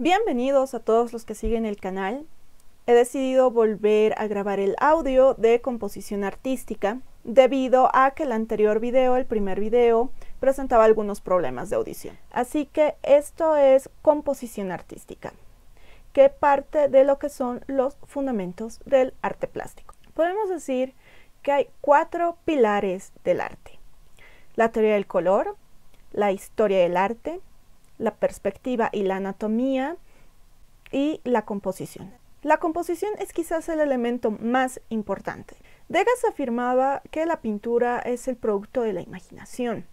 Bienvenidos a todos los que siguen el canal. He decidido volver a grabar el audio de composición artística debido a que el anterior video, el primer video, presentaba algunos problemas de audición. Así que esto es composición artística, que parte de lo que son los fundamentos del arte plástico. Podemos decir que hay cuatro pilares del arte. La teoría del color, la historia del arte, la perspectiva y la anatomía y la composición. La composición es quizás el elemento más importante. Degas afirmaba que la pintura es el producto de la imaginación,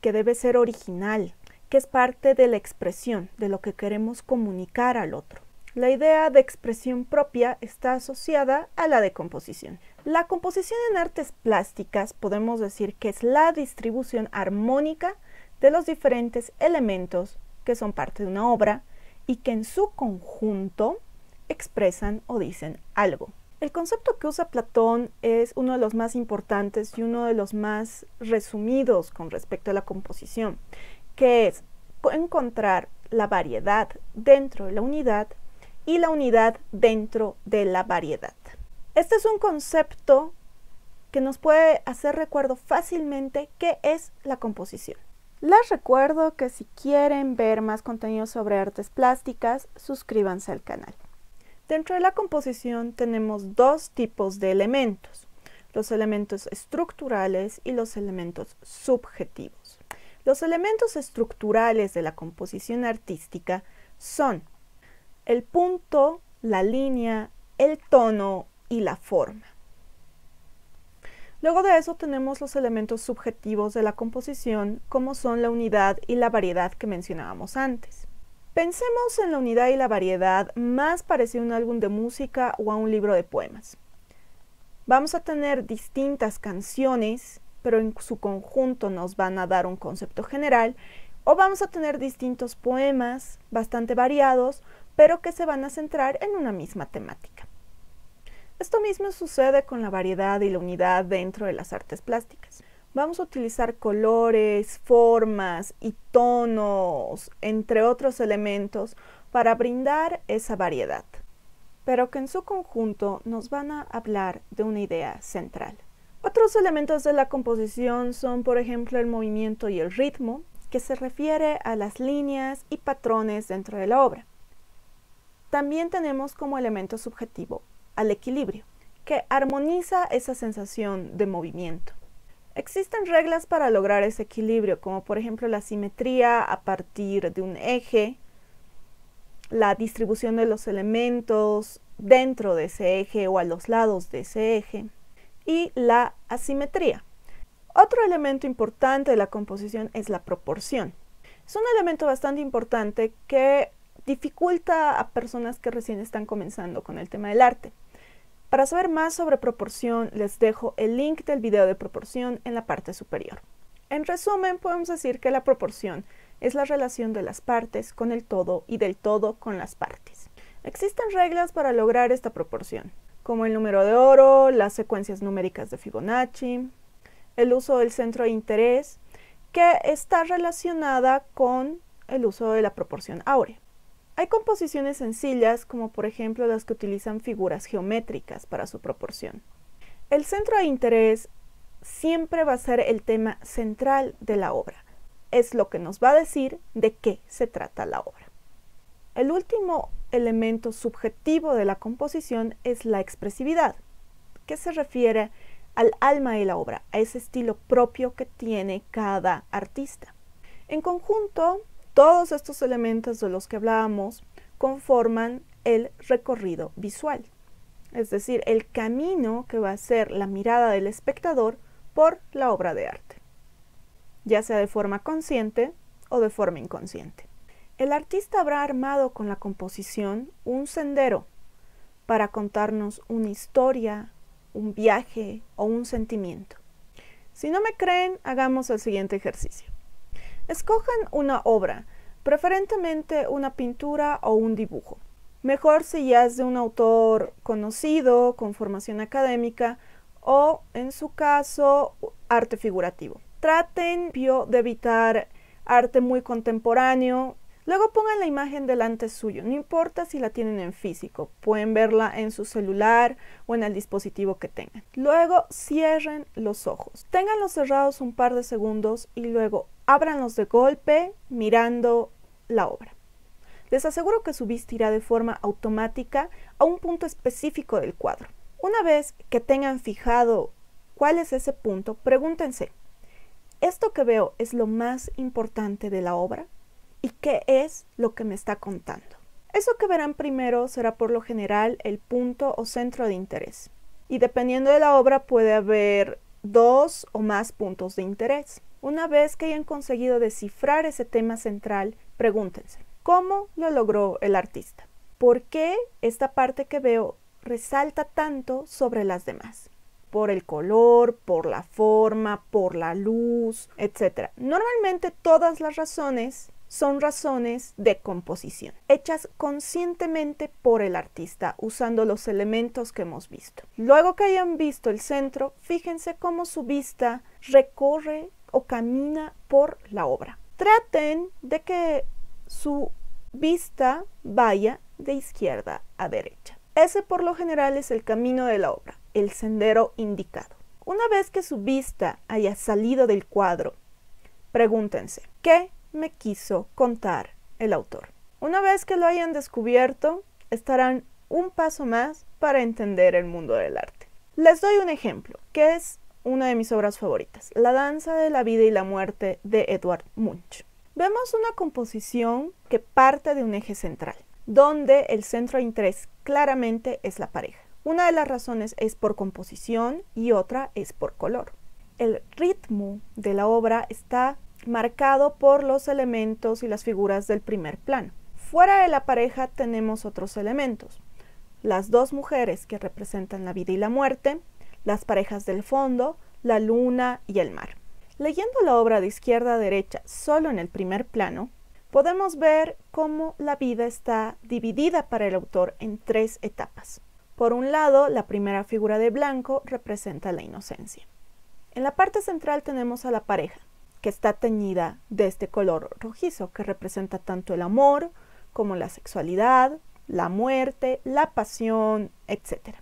que debe ser original, que es parte de la expresión, de lo que queremos comunicar al otro. La idea de expresión propia está asociada a la de composición. La composición en artes plásticas podemos decir que es la distribución armónica de los diferentes elementos que son parte de una obra y que en su conjunto expresan o dicen algo. El concepto que usa Platón es uno de los más importantes y uno de los más resumidos con respecto a la composición, que es encontrar la variedad dentro de la unidad y la unidad dentro de la variedad. Este es un concepto que nos puede hacer recuerdo fácilmente qué es la composición. Les recuerdo que si quieren ver más contenido sobre artes plásticas, suscríbanse al canal. Dentro de la composición tenemos dos tipos de elementos, los elementos estructurales y los elementos subjetivos. Los elementos estructurales de la composición artística son el punto, la línea, el tono y la forma. Luego de eso tenemos los elementos subjetivos de la composición, como son la unidad y la variedad que mencionábamos antes. Pensemos en la unidad y la variedad más parecido a un álbum de música o a un libro de poemas. Vamos a tener distintas canciones, pero en su conjunto nos van a dar un concepto general, o vamos a tener distintos poemas bastante variados, pero que se van a centrar en una misma temática. Esto mismo sucede con la variedad y la unidad dentro de las artes plásticas. Vamos a utilizar colores, formas y tonos, entre otros elementos, para brindar esa variedad, pero que en su conjunto nos van a hablar de una idea central. Otros elementos de la composición son, por ejemplo, el movimiento y el ritmo, que se refiere a las líneas y patrones dentro de la obra. También tenemos como elemento subjetivo al equilibrio, que armoniza esa sensación de movimiento. Existen reglas para lograr ese equilibrio, como por ejemplo la simetría a partir de un eje, la distribución de los elementos dentro de ese eje o a los lados de ese eje, y la asimetría. Otro elemento importante de la composición es la proporción. Es un elemento bastante importante que dificulta a personas que recién están comenzando con el tema del arte. Para saber más sobre proporción, les dejo el link del video de proporción en la parte superior. En resumen, podemos decir que la proporción es la relación de las partes con el todo y del todo con las partes. Existen reglas para lograr esta proporción, como el número de oro, las secuencias numéricas de Fibonacci, el uso del centro de interés, que está relacionada con el uso de la proporción áurea. Hay composiciones sencillas, como por ejemplo las que utilizan figuras geométricas para su proporción. El centro de interés siempre va a ser el tema central de la obra. Es lo que nos va a decir de qué se trata la obra. El último elemento subjetivo de la composición es la expresividad, que se refiere al alma de la obra, a ese estilo propio que tiene cada artista. En conjunto, todos estos elementos de los que hablábamos conforman el recorrido visual, es decir, el camino que va a ser la mirada del espectador por la obra de arte, ya sea de forma consciente o de forma inconsciente. El artista habrá armado con la composición un sendero para contarnos una historia, un viaje o un sentimiento. Si no me creen, hagamos el siguiente ejercicio. Escojan una obra preferentemente una pintura o un dibujo. Mejor si ya es de un autor conocido, con formación académica o, en su caso, arte figurativo. Traten de evitar arte muy contemporáneo. Luego pongan la imagen delante suyo, no importa si la tienen en físico, pueden verla en su celular o en el dispositivo que tengan. Luego cierren los ojos, Ténganlos cerrados un par de segundos y luego ábranlos de golpe mirando la obra. Les aseguro que su vista irá de forma automática a un punto específico del cuadro. Una vez que tengan fijado cuál es ese punto, pregúntense, ¿esto que veo es lo más importante de la obra? ¿Y qué es lo que me está contando? Eso que verán primero será por lo general el punto o centro de interés. Y dependiendo de la obra puede haber dos o más puntos de interés. Una vez que hayan conseguido descifrar ese tema central, pregúntense, ¿cómo lo logró el artista? ¿Por qué esta parte que veo resalta tanto sobre las demás? Por el color, por la forma, por la luz, etcétera? Normalmente todas las razones son razones de composición, hechas conscientemente por el artista, usando los elementos que hemos visto. Luego que hayan visto el centro, fíjense cómo su vista recorre o camina por la obra. Traten de que su vista vaya de izquierda a derecha. Ese por lo general es el camino de la obra, el sendero indicado. Una vez que su vista haya salido del cuadro, pregúntense, ¿qué me quiso contar el autor? Una vez que lo hayan descubierto, estarán un paso más para entender el mundo del arte. Les doy un ejemplo, que es una de mis obras favoritas, La danza de la vida y la muerte de Edward Munch. Vemos una composición que parte de un eje central, donde el centro de interés claramente es la pareja. Una de las razones es por composición y otra es por color. El ritmo de la obra está marcado por los elementos y las figuras del primer plano. Fuera de la pareja tenemos otros elementos. Las dos mujeres que representan la vida y la muerte, las parejas del fondo, la luna y el mar. Leyendo la obra de izquierda a derecha solo en el primer plano, podemos ver cómo la vida está dividida para el autor en tres etapas. Por un lado, la primera figura de blanco representa la inocencia. En la parte central tenemos a la pareja, que está teñida de este color rojizo que representa tanto el amor como la sexualidad, la muerte, la pasión, etc.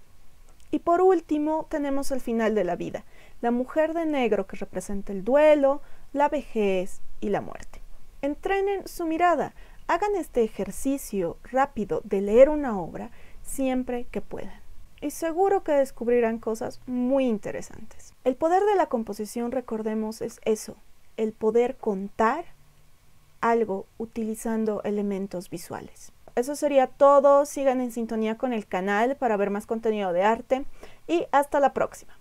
Y por último, tenemos el final de la vida, la mujer de negro que representa el duelo, la vejez y la muerte. Entrenen su mirada, hagan este ejercicio rápido de leer una obra siempre que puedan. Y seguro que descubrirán cosas muy interesantes. El poder de la composición, recordemos, es eso, el poder contar algo utilizando elementos visuales eso sería todo. Sigan en sintonía con el canal para ver más contenido de arte y hasta la próxima.